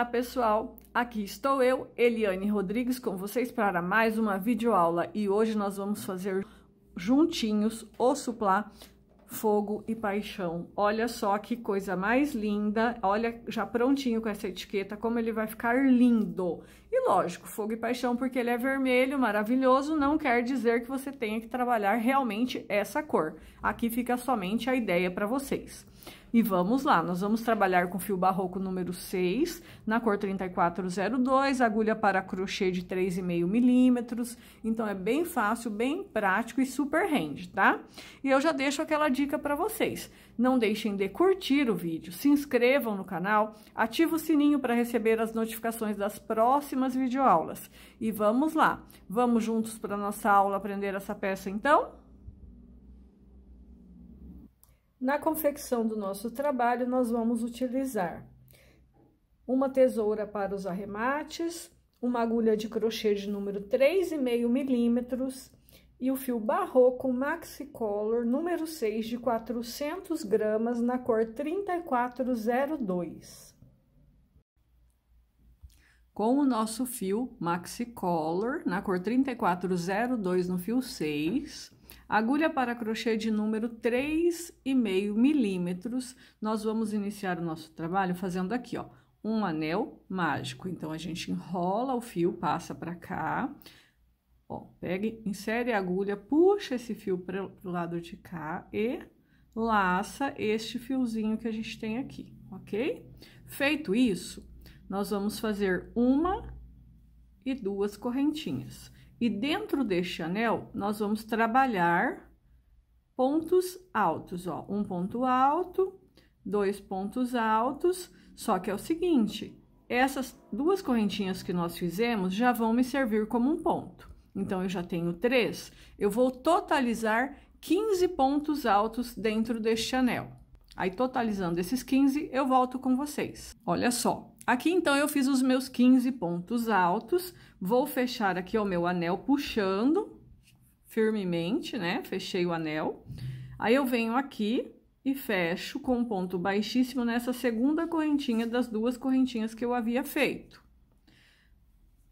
Olá pessoal, aqui estou eu, Eliane Rodrigues, com vocês para mais uma videoaula e hoje nós vamos fazer juntinhos o suplá fogo e paixão. Olha só que coisa mais linda, olha já prontinho com essa etiqueta, como ele vai ficar lindo. E lógico, fogo e paixão, porque ele é vermelho, maravilhoso, não quer dizer que você tenha que trabalhar realmente essa cor. Aqui fica somente a ideia para vocês. E vamos lá, nós vamos trabalhar com fio barroco número 6, na cor 3402, agulha para crochê de 3,5 milímetros. Então, é bem fácil, bem prático e super rende, tá? E eu já deixo aquela dica para vocês. Não deixem de curtir o vídeo, se inscrevam no canal, ativa o sininho para receber as notificações das próximas videoaulas. E vamos lá, vamos juntos para nossa aula aprender essa peça então? Na confecção do nosso trabalho, nós vamos utilizar uma tesoura para os arremates, uma agulha de crochê de número 3,5 milímetros e o fio barroco Maxi Color número 6 de 400 gramas na cor 3402. Com o nosso fio Maxi Color na cor 3402 no fio 6, Agulha para crochê de número 3,5 milímetros. Nós vamos iniciar o nosso trabalho fazendo aqui, ó, um anel mágico. Então, a gente enrola o fio, passa para cá, ó, pegue, insere a agulha, puxa esse fio para o lado de cá e laça este fiozinho que a gente tem aqui, ok? Feito isso, nós vamos fazer uma e duas correntinhas. E dentro deste anel, nós vamos trabalhar pontos altos, ó. Um ponto alto, dois pontos altos, só que é o seguinte, essas duas correntinhas que nós fizemos já vão me servir como um ponto. Então, eu já tenho três, eu vou totalizar 15 pontos altos dentro deste anel. Aí, totalizando esses 15, eu volto com vocês. Olha só, Aqui, então, eu fiz os meus 15 pontos altos. Vou fechar aqui o meu anel puxando firmemente, né? Fechei o anel. Aí, eu venho aqui e fecho com um ponto baixíssimo nessa segunda correntinha das duas correntinhas que eu havia feito.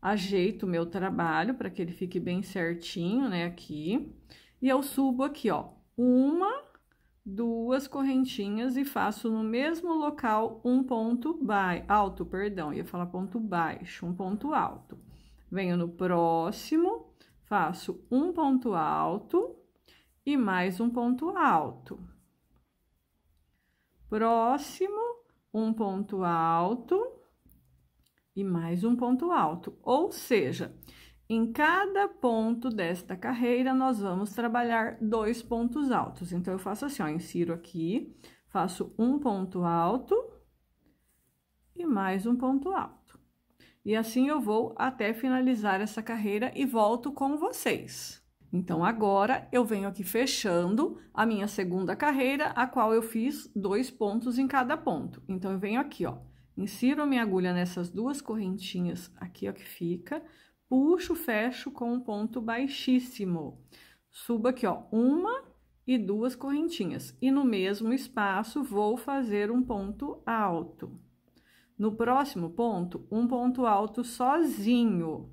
Ajeito o meu trabalho para que ele fique bem certinho, né, aqui. E eu subo aqui, ó, uma duas correntinhas e faço no mesmo local um ponto baixo, alto, perdão, ia falar ponto baixo, um ponto alto. Venho no próximo, faço um ponto alto e mais um ponto alto. Próximo, um ponto alto e mais um ponto alto. Ou seja, em cada ponto desta carreira, nós vamos trabalhar dois pontos altos. Então, eu faço assim, ó, insiro aqui, faço um ponto alto e mais um ponto alto. E assim eu vou até finalizar essa carreira e volto com vocês. Então, agora eu venho aqui fechando a minha segunda carreira, a qual eu fiz dois pontos em cada ponto. Então, eu venho aqui, ó, insiro minha agulha nessas duas correntinhas aqui, ó, que fica puxo, fecho com um ponto baixíssimo. Subo aqui, ó, uma e duas correntinhas. E no mesmo espaço, vou fazer um ponto alto. No próximo ponto, um ponto alto sozinho.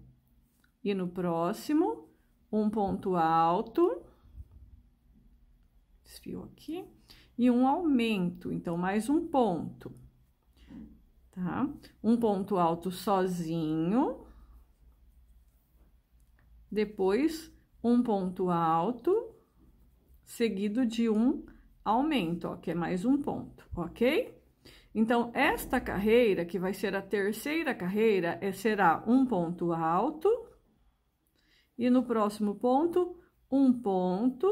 E no próximo, um ponto alto. Desfio aqui. E um aumento, então, mais um ponto. Tá? Um ponto alto sozinho, depois um ponto alto, seguido de um aumento, ó, que é mais um ponto, ok? Então, esta carreira, que vai ser a terceira carreira, é, será um ponto alto, e no próximo ponto, um ponto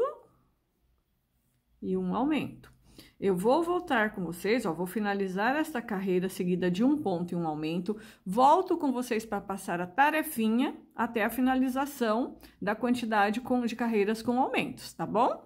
e um aumento. Eu vou voltar com vocês, ó, vou finalizar esta carreira seguida de um ponto e um aumento, volto com vocês para passar a tarefinha até a finalização da quantidade com, de carreiras com aumentos, tá bom?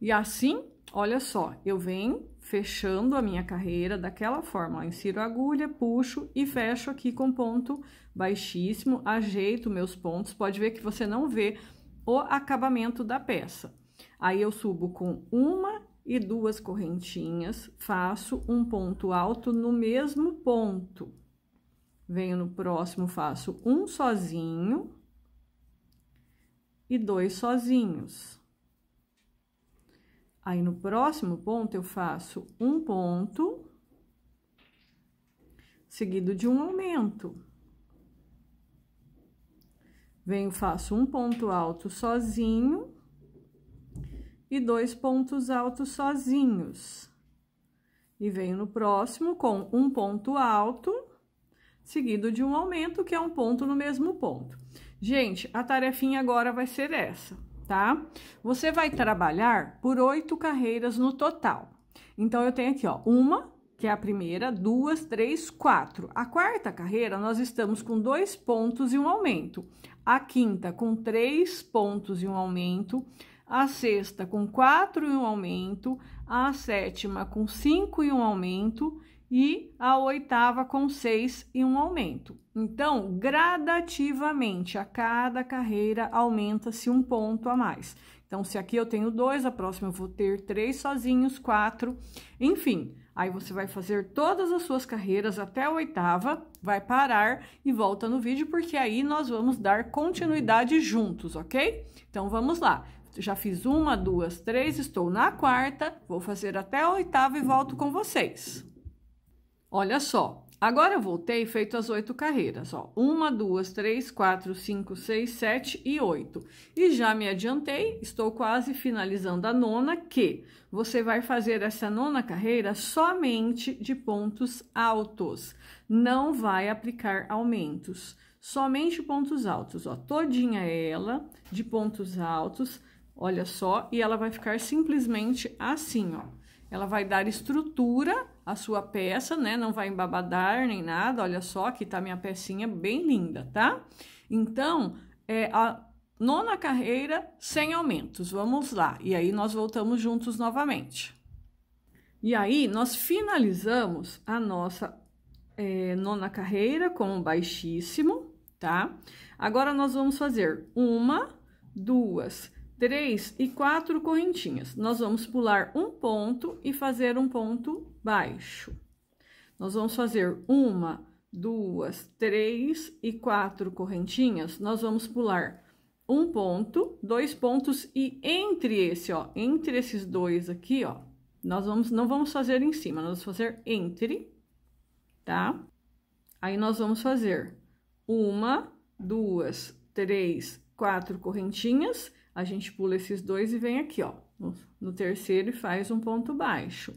E assim, olha só, eu venho fechando a minha carreira daquela forma, ó, insiro a agulha, puxo e fecho aqui com ponto baixíssimo, ajeito meus pontos, pode ver que você não vê o acabamento da peça. Aí, eu subo com uma e duas correntinhas, faço um ponto alto no mesmo ponto. Venho no próximo, faço um sozinho e dois sozinhos. Aí, no próximo ponto, eu faço um ponto, seguido de um aumento. Venho, faço um ponto alto sozinho e dois pontos altos sozinhos. E venho no próximo com um ponto alto, seguido de um aumento, que é um ponto no mesmo ponto. Gente, a tarefinha agora vai ser essa, tá? Você vai trabalhar por oito carreiras no total. Então, eu tenho aqui, ó, uma, que é a primeira, duas, três, quatro. A quarta carreira, nós estamos com dois pontos e um aumento. A quinta, com três pontos e um aumento a sexta com 4 e um aumento, a sétima com 5 e um aumento e a oitava com 6 e um aumento. Então, gradativamente, a cada carreira aumenta-se um ponto a mais. Então, se aqui eu tenho dois, a próxima eu vou ter três sozinhos, quatro, enfim. Aí você vai fazer todas as suas carreiras até a oitava, vai parar e volta no vídeo, porque aí nós vamos dar continuidade juntos, ok? Então, vamos lá já fiz uma, duas, três, estou na quarta, vou fazer até a oitava e volto com vocês. Olha só, agora eu voltei feito as oito carreiras, ó. Uma, duas, três, quatro, cinco, seis, sete e oito. E já me adiantei, estou quase finalizando a nona, que você vai fazer essa nona carreira somente de pontos altos. Não vai aplicar aumentos somente pontos altos, ó, todinha ela de pontos altos, Olha só, e ela vai ficar simplesmente assim, ó. Ela vai dar estrutura à sua peça, né? Não vai embabadar nem nada. Olha só, aqui tá minha pecinha bem linda, tá? Então, é a nona carreira sem aumentos. Vamos lá. E aí nós voltamos juntos novamente. E aí nós finalizamos a nossa é, nona carreira com um baixíssimo, tá? Agora nós vamos fazer uma, duas, 3 e 4 correntinhas. Nós vamos pular um ponto e fazer um ponto baixo. Nós vamos fazer uma, duas, três e quatro correntinhas. Nós vamos pular um ponto, dois pontos e entre esse, ó, entre esses dois aqui, ó, nós vamos, não vamos fazer em cima, nós vamos fazer entre, tá? Aí, nós vamos fazer uma, duas, três, quatro correntinhas a gente pula esses dois e vem aqui, ó, no, no terceiro e faz um ponto baixo.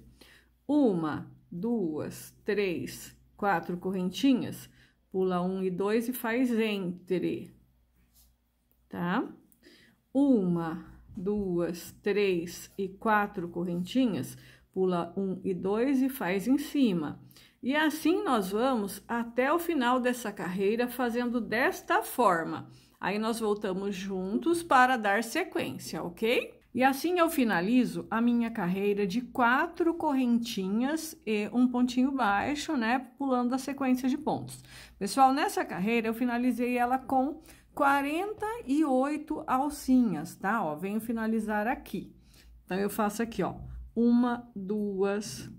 Uma, duas, três, quatro correntinhas, pula um e dois e faz entre, tá? Uma, duas, três e quatro correntinhas, pula um e dois e faz em cima. E assim nós vamos até o final dessa carreira fazendo desta forma. Aí nós voltamos juntos para dar sequência, ok? E assim eu finalizo a minha carreira de quatro correntinhas e um pontinho baixo, né? Pulando a sequência de pontos. Pessoal, nessa carreira eu finalizei ela com 48 alcinhas, tá? Ó, venho finalizar aqui. Então, eu faço aqui, ó. Uma, duas,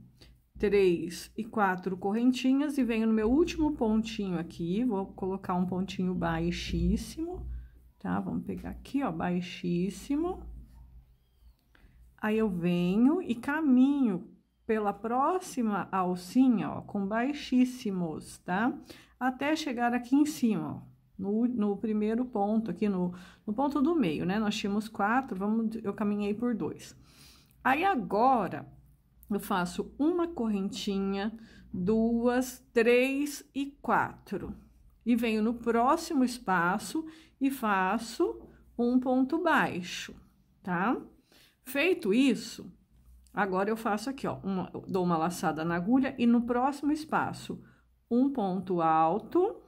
três e quatro correntinhas e venho no meu último pontinho aqui, vou colocar um pontinho baixíssimo, tá? Vamos pegar aqui, ó, baixíssimo. Aí eu venho e caminho pela próxima alcinha, ó, com baixíssimos, tá? Até chegar aqui em cima, ó. No, no primeiro ponto, aqui no, no ponto do meio, né? Nós tínhamos quatro, vamos, eu caminhei por dois. Aí, agora, eu faço uma correntinha, duas, três e quatro. E venho no próximo espaço e faço um ponto baixo, tá? Feito isso, agora eu faço aqui, ó, uma, dou uma laçada na agulha e no próximo espaço, um ponto alto,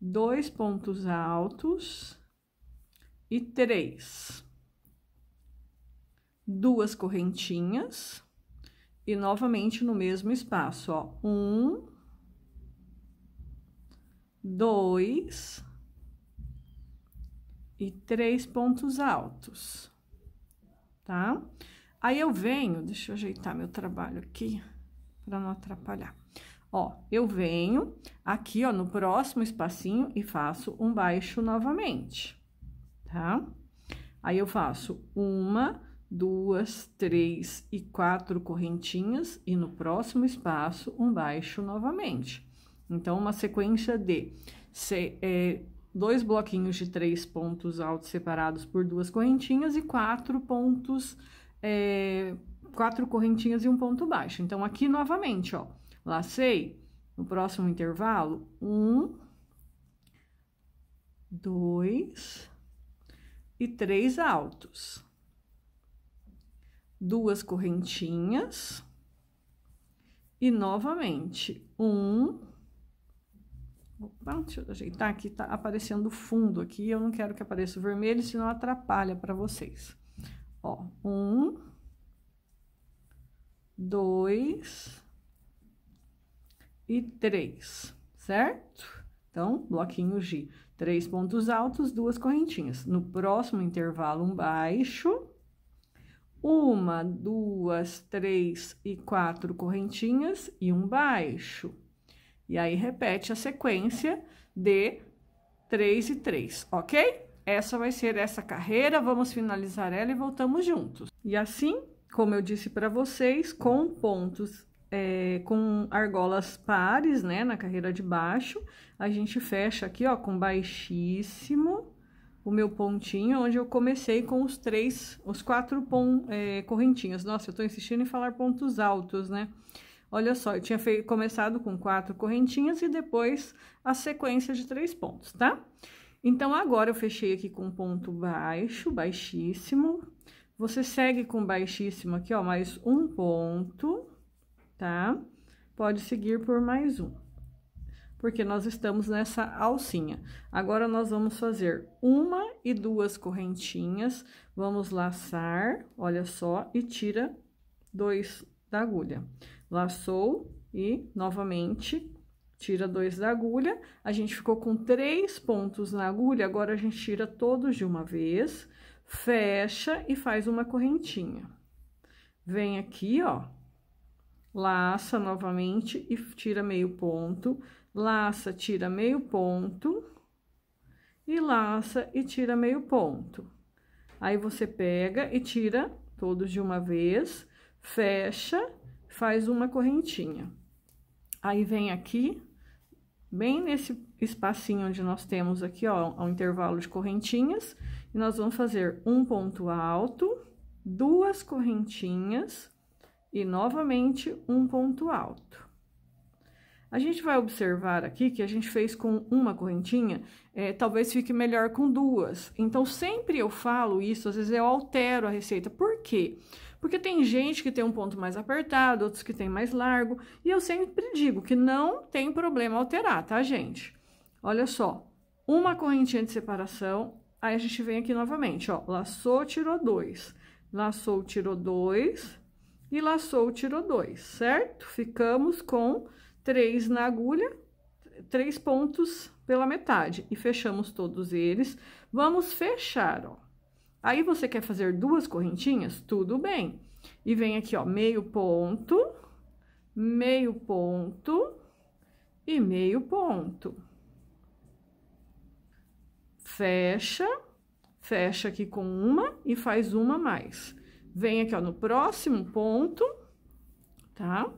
dois pontos altos e três duas correntinhas e novamente no mesmo espaço, ó, um, dois e três pontos altos, tá? Aí eu venho, deixa eu ajeitar meu trabalho aqui para não atrapalhar. Ó, eu venho aqui, ó, no próximo espacinho e faço um baixo novamente, tá? Aí eu faço uma, duas, três e quatro correntinhas e no próximo espaço um baixo novamente. Então, uma sequência de se, é, dois bloquinhos de três pontos altos separados por duas correntinhas e quatro pontos, é, quatro correntinhas e um ponto baixo. Então, aqui novamente, ó, lacei, no próximo intervalo, um, dois e três altos duas correntinhas e novamente um. Opa, deixa eu ajeitar aqui, tá aparecendo fundo aqui. Eu não quero que apareça o vermelho, senão atrapalha para vocês. Ó, um, dois e três, certo? Então, bloquinho G. Três pontos altos, duas correntinhas. No próximo intervalo, um baixo uma, duas, três e quatro correntinhas e um baixo. E aí, repete a sequência de três e três, ok? Essa vai ser essa carreira, vamos finalizar ela e voltamos juntos. E assim, como eu disse para vocês, com pontos, é, com argolas pares, né, na carreira de baixo, a gente fecha aqui, ó, com baixíssimo o meu pontinho, onde eu comecei com os três, os quatro pon, é, correntinhas. Nossa, eu tô insistindo em falar pontos altos, né? Olha só, eu tinha feito, começado com quatro correntinhas e depois a sequência de três pontos, tá? Então, agora eu fechei aqui com ponto baixo, baixíssimo. Você segue com baixíssimo aqui, ó, mais um ponto, tá? Pode seguir por mais um porque nós estamos nessa alcinha. Agora, nós vamos fazer uma e duas correntinhas, vamos laçar, olha só, e tira dois da agulha. Laçou e, novamente, tira dois da agulha. A gente ficou com três pontos na agulha, agora a gente tira todos de uma vez, fecha e faz uma correntinha. Vem aqui, ó, laça novamente e tira meio ponto, laça, tira meio ponto, e laça e tira meio ponto. Aí, você pega e tira todos de uma vez, fecha, faz uma correntinha. Aí, vem aqui, bem nesse espacinho onde nós temos aqui, ó, o intervalo de correntinhas, e nós vamos fazer um ponto alto, duas correntinhas e novamente um ponto alto. A gente vai observar aqui que a gente fez com uma correntinha, é, talvez fique melhor com duas. Então, sempre eu falo isso, às vezes eu altero a receita. Por quê? Porque tem gente que tem um ponto mais apertado, outros que tem mais largo, e eu sempre digo que não tem problema alterar, tá, gente? Olha só, uma correntinha de separação, aí a gente vem aqui novamente, ó, laçou, tirou dois, laçou, tirou dois, e laçou, tirou dois, certo? Ficamos com três na agulha, três pontos pela metade e fechamos todos eles. Vamos fechar, ó. Aí você quer fazer duas correntinhas? Tudo bem. E vem aqui, ó, meio ponto, meio ponto e meio ponto. Fecha, fecha aqui com uma e faz uma mais. Vem aqui, ó, no próximo ponto, tá?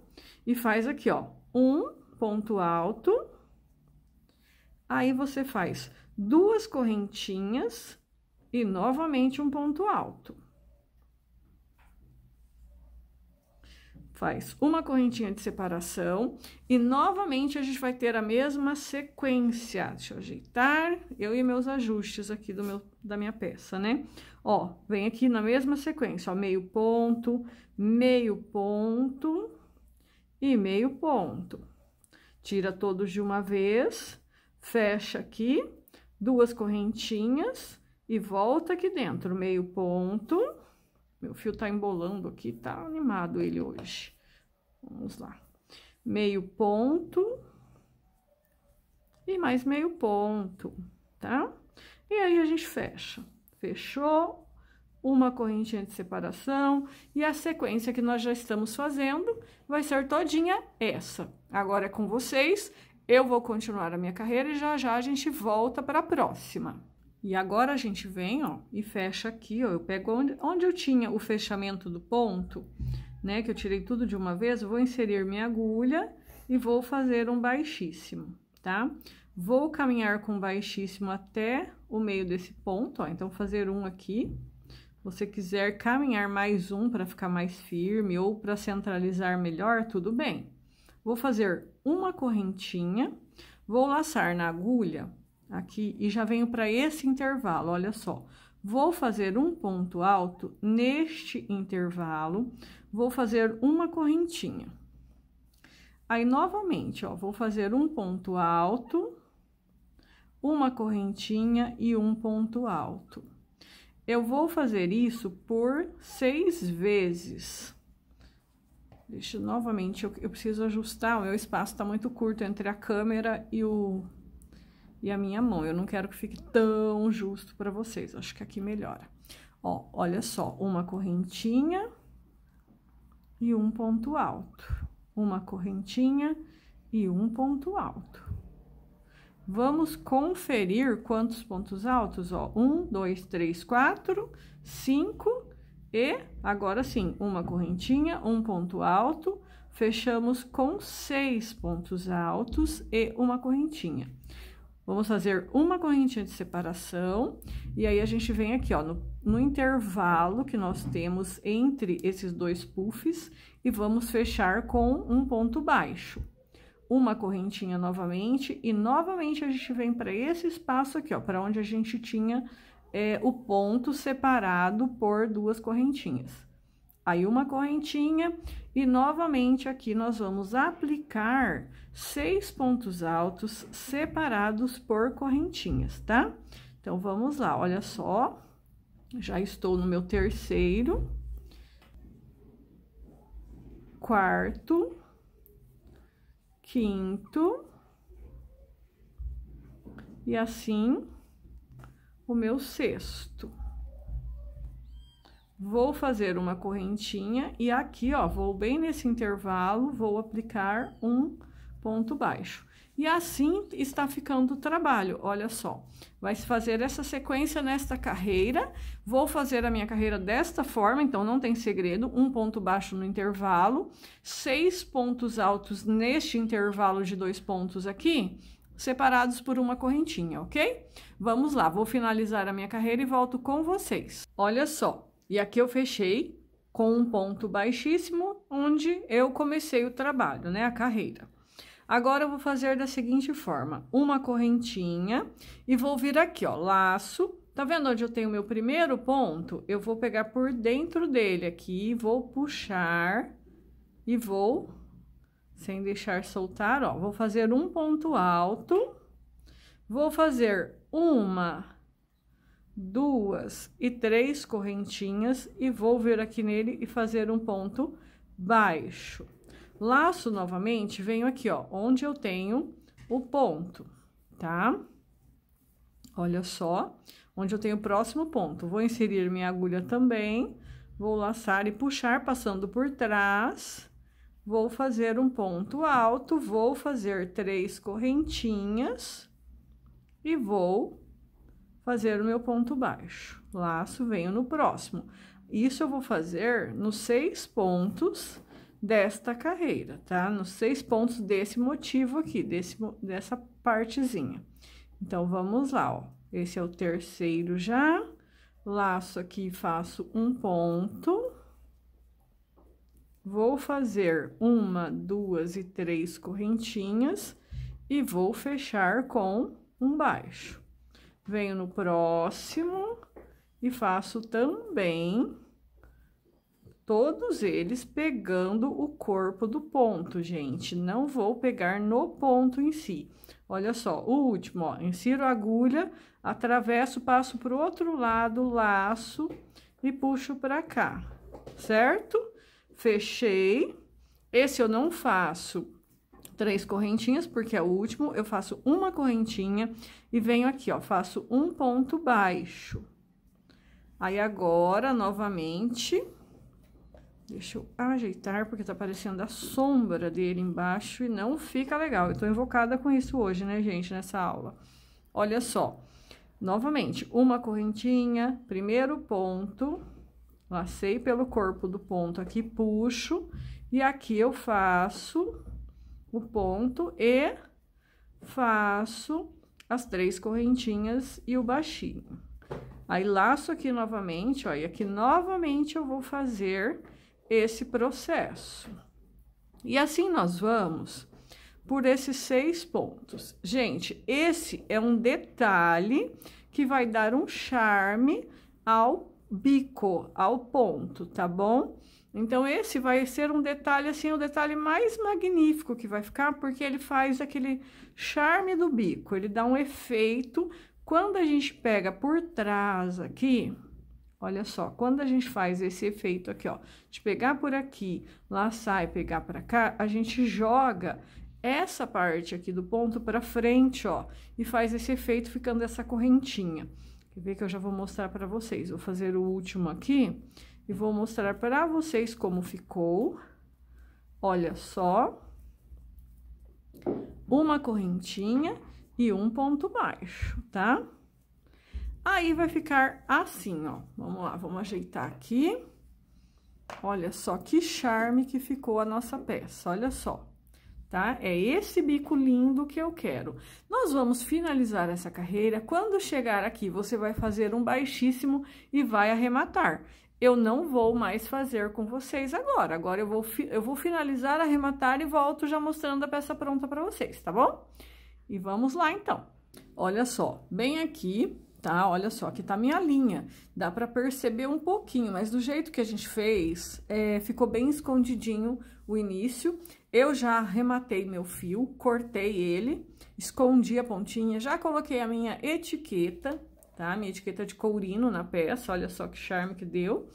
E faz aqui, ó, um ponto alto, aí você faz duas correntinhas e novamente um ponto alto. Faz uma correntinha de separação e novamente a gente vai ter a mesma sequência. Deixa eu ajeitar, eu e meus ajustes aqui do meu, da minha peça, né? Ó, vem aqui na mesma sequência, ó, meio ponto, meio ponto e meio ponto. Tira todos de uma vez, fecha aqui, duas correntinhas e volta aqui dentro, meio ponto. Meu fio tá embolando aqui, tá animado ele hoje. Vamos lá. Meio ponto e mais meio ponto, tá? E aí a gente fecha. Fechou, uma correntinha de separação e a sequência que nós já estamos fazendo vai ser todinha essa. Agora é com vocês, eu vou continuar a minha carreira e já já a gente volta para a próxima. E agora a gente vem, ó, e fecha aqui, ó, eu pego onde, onde eu tinha o fechamento do ponto, né, que eu tirei tudo de uma vez, vou inserir minha agulha e vou fazer um baixíssimo, tá? Vou caminhar com baixíssimo até o meio desse ponto, ó, então fazer um aqui, você quiser caminhar mais um para ficar mais firme ou para centralizar melhor, tudo bem. Vou fazer uma correntinha, vou laçar na agulha aqui e já venho para esse intervalo, olha só. Vou fazer um ponto alto neste intervalo, vou fazer uma correntinha. Aí, novamente, ó, vou fazer um ponto alto, uma correntinha e um ponto alto. Eu vou fazer isso por seis vezes. Deixa novamente, eu, eu, preciso ajustar, o meu espaço tá muito curto entre a câmera e o e a minha mão. Eu não quero que fique tão justo para vocês. Acho que aqui melhora. Ó, olha só, uma correntinha e um ponto alto. Uma correntinha e um ponto alto. Vamos conferir quantos pontos altos, ó. Um, dois, três, quatro, cinco e agora sim, uma correntinha, um ponto alto. Fechamos com seis pontos altos e uma correntinha. Vamos fazer uma correntinha de separação e aí a gente vem aqui, ó, no, no intervalo que nós temos entre esses dois puffs e vamos fechar com um ponto baixo uma correntinha novamente e novamente a gente vem para esse espaço aqui, ó, para onde a gente tinha é, o ponto separado por duas correntinhas. Aí, uma correntinha e novamente aqui nós vamos aplicar seis pontos altos separados por correntinhas, tá? Então, vamos lá, olha só, já estou no meu terceiro, quarto, quinto. E assim, o meu sexto. Vou fazer uma correntinha e aqui, ó, vou bem nesse intervalo, vou aplicar um ponto baixo. E assim está ficando o trabalho. Olha só, vai se fazer essa sequência nesta carreira. Vou fazer a minha carreira desta forma, então não tem segredo. Um ponto baixo no intervalo, seis pontos altos neste intervalo de dois pontos aqui, separados por uma correntinha, ok? Vamos lá, vou finalizar a minha carreira e volto com vocês. Olha só, e aqui eu fechei com um ponto baixíssimo, onde eu comecei o trabalho, né? A carreira. Agora, eu vou fazer da seguinte forma. Uma correntinha e vou vir aqui, ó, laço. Tá vendo onde eu tenho meu primeiro ponto? Eu vou pegar por dentro dele aqui, vou puxar e vou, sem deixar soltar, ó. Vou fazer um ponto alto. Vou fazer uma duas e três correntinhas e vou vir aqui nele e fazer um ponto baixo. Laço, novamente, venho aqui, ó, onde eu tenho o ponto, tá? Olha só, onde eu tenho o próximo ponto. Vou inserir minha agulha também, vou laçar e puxar passando por trás. Vou fazer um ponto alto, vou fazer três correntinhas e vou fazer o meu ponto baixo. Laço, venho no próximo. Isso eu vou fazer nos seis pontos desta carreira, tá? Nos seis pontos desse motivo aqui, desse, dessa partezinha. Então, vamos lá, ó. Esse é o terceiro já. Laço aqui, faço um ponto. Vou fazer uma, duas e três correntinhas e vou fechar com um baixo. Venho no próximo e faço também todos eles pegando o corpo do ponto, gente. Não vou pegar no ponto em si. Olha só, o último, ó, insiro a agulha, atravesso, passo para o outro lado, laço e puxo para cá, certo? Fechei. Esse eu não faço três correntinhas, porque é o último, eu faço uma correntinha e venho aqui, ó, faço um ponto baixo. Aí, agora, novamente, Deixa eu ajeitar, porque tá aparecendo a sombra dele embaixo e não fica legal. Eu tô invocada com isso hoje, né, gente, nessa aula. Olha só. Novamente, uma correntinha, primeiro ponto, lacei pelo corpo do ponto aqui, puxo, e aqui eu faço o ponto e faço as três correntinhas e o baixinho. Aí, laço aqui novamente, ó, e aqui novamente eu vou fazer esse processo. E assim nós vamos por esses seis pontos. Gente, esse é um detalhe que vai dar um charme ao bico, ao ponto, tá bom? Então, esse vai ser um detalhe, assim, o um detalhe mais magnífico que vai ficar, porque ele faz aquele charme do bico, ele dá um efeito. Quando a gente pega por trás aqui, Olha só, quando a gente faz esse efeito aqui, ó, de pegar por aqui, laçar e pegar para cá, a gente joga essa parte aqui do ponto para frente, ó, e faz esse efeito ficando essa correntinha. Quer ver que eu já vou mostrar para vocês. Vou fazer o último aqui e vou mostrar para vocês como ficou. Olha só. Uma correntinha e um ponto baixo, tá? Tá? Aí, vai ficar assim, ó. Vamos lá, vamos ajeitar aqui. Olha só que charme que ficou a nossa peça, olha só. Tá? É esse bico lindo que eu quero. Nós vamos finalizar essa carreira. Quando chegar aqui, você vai fazer um baixíssimo e vai arrematar. Eu não vou mais fazer com vocês agora. Agora eu vou, eu vou finalizar, arrematar e volto já mostrando a peça pronta para vocês, tá bom? E vamos lá, então. Olha só, bem aqui, tá? Olha só, aqui tá minha linha. Dá pra perceber um pouquinho, mas do jeito que a gente fez, é, ficou bem escondidinho o início. Eu já rematei meu fio, cortei ele, escondi a pontinha, já coloquei a minha etiqueta, tá? Minha etiqueta de courino na peça, olha só que charme que deu.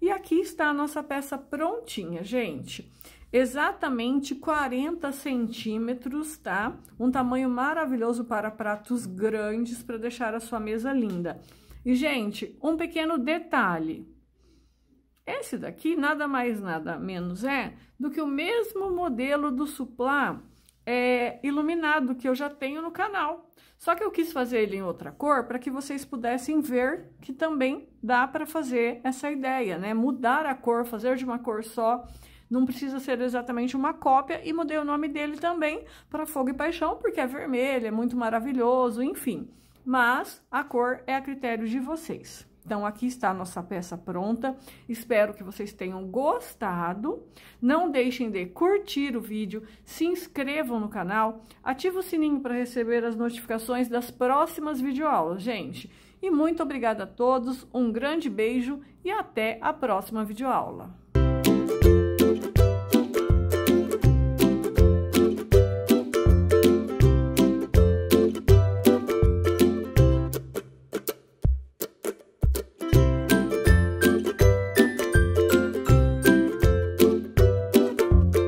E aqui está a nossa peça prontinha, gente. Gente exatamente 40 centímetros, tá? Um tamanho maravilhoso para pratos grandes, para deixar a sua mesa linda. E, gente, um pequeno detalhe. Esse daqui nada mais, nada menos é do que o mesmo modelo do suplá é, iluminado que eu já tenho no canal. Só que eu quis fazer ele em outra cor para que vocês pudessem ver que também dá para fazer essa ideia, né? Mudar a cor, fazer de uma cor só não precisa ser exatamente uma cópia e mudei o nome dele também para Fogo e Paixão, porque é vermelho, é muito maravilhoso, enfim. Mas a cor é a critério de vocês. Então, aqui está a nossa peça pronta. Espero que vocês tenham gostado. Não deixem de curtir o vídeo, se inscrevam no canal, ative o sininho para receber as notificações das próximas videoaulas, gente. E muito obrigada a todos, um grande beijo e até a próxima videoaula.